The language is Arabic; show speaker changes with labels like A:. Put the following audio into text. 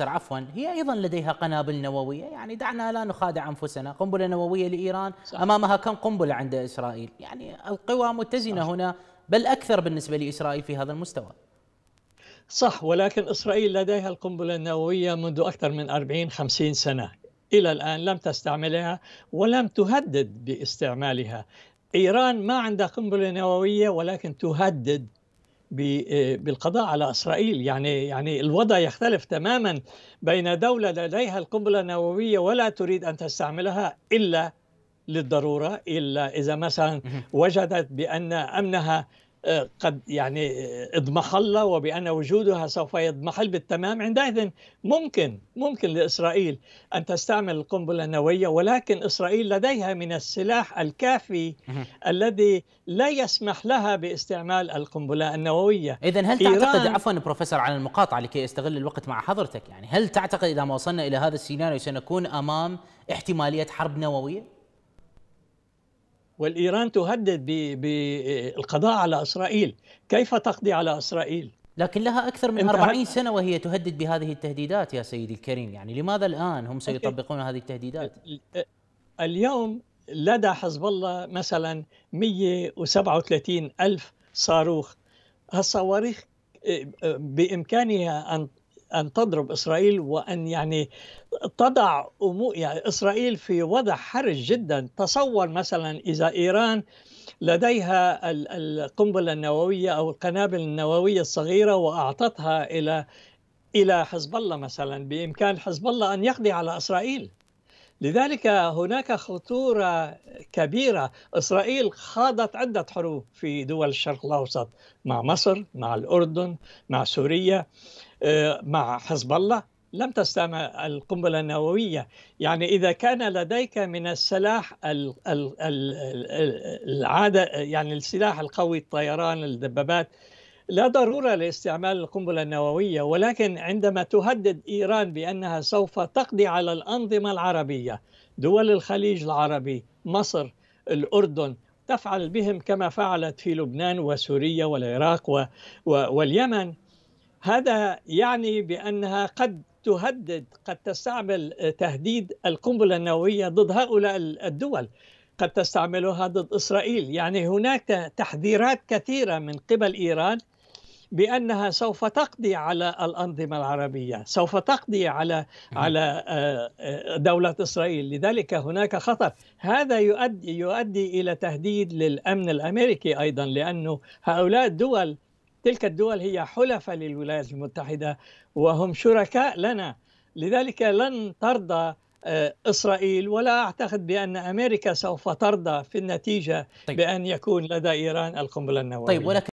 A: عفوا هي ايضا لديها قنابل نوويه يعني دعنا لا نخادع انفسنا قنبله نوويه لايران صح. امامها كم قنبله عند اسرائيل يعني القوى متزنه صح. هنا بل اكثر بالنسبه لاسرائيل في هذا المستوى صح ولكن اسرائيل لديها القنبله
B: النوويه منذ اكثر من 40 50 سنه الى الان لم تستعملها ولم تهدد باستعمالها ايران ما عندها قنبله نوويه ولكن تهدد بالقضاء على اسرائيل يعني يعني الوضع يختلف تماما بين دوله لديها القنبله النوويه ولا تريد ان تستعملها الا للضروره الا اذا مثلا وجدت بان امنها قد يعني اضمحل وبأن وجودها سوف يضمحل بالتمام عندئذ ممكن ممكن لإسرائيل أن تستعمل القنبلة النووية ولكن إسرائيل لديها من السلاح الكافي الذي لا يسمح لها باستعمال
A: القنبلة النووية إذا هل تعتقد عفوا بروفيسور على المقاطعة لكي أستغل الوقت مع حضرتك يعني هل تعتقد إذا ما وصلنا إلى هذا السيناريو سنكون أمام احتمالية حرب نووية؟
B: والإيران تهدد بالقضاء على إسرائيل
A: كيف تقضي على إسرائيل؟ لكن لها أكثر من 40 سنة وهي تهدد بهذه التهديدات يا سيدي الكريم يعني لماذا الآن هم سيطبقون هذه التهديدات؟ اليوم
B: لدى حزب الله مثلا 137 ألف صاروخ هالصواريخ إيه، إيه، بإمكانها أن أن تضرب إسرائيل وأن يعني تضع أمو... يعني إسرائيل في وضع حرج جدا تصور مثلا إذا إيران لديها القنبلة النووية أو القنابل النووية الصغيرة وأعطتها إلى إلى حزب الله مثلا بإمكان حزب الله أن يقضي على إسرائيل لذلك هناك خطورة كبيرة إسرائيل خاضت عدة حروب في دول الشرق الأوسط مع مصر مع الأردن مع سوريا آه، مع حزب الله لم تستمع القنبلة النووية يعني إذا كان لديك من السلاح العادة يعني السلاح القوي الطيران الدبابات لا ضرورة لاستعمال القنبلة النووية ولكن عندما تهدد إيران بأنها سوف تقضي على الأنظمة العربية دول الخليج العربي مصر الأردن تفعل بهم كما فعلت في لبنان وسوريا والعراق واليمن هذا يعني بأنها قد تهدد قد تستعمل آه، تهديد القنبلة النووية ضد هؤلاء الدول قد تستعملها ضد إسرائيل يعني هناك تحذيرات كثيرة من قبل إيران بأنها سوف تقضي على الأنظمة العربية سوف تقضي على على آه، آه، دولة إسرائيل لذلك هناك خطر هذا يؤدي, يؤدي إلى تهديد للأمن الأمريكي أيضا لأنه هؤلاء الدول تلك الدول هي حلفاء للولايات المتحدة وهم شركاء لنا لذلك لن ترضى آه، إسرائيل ولا أعتقد بأن أمريكا سوف ترضى في النتيجة طيب. بأن يكون لدى إيران القنبلة النووية طيب ولكن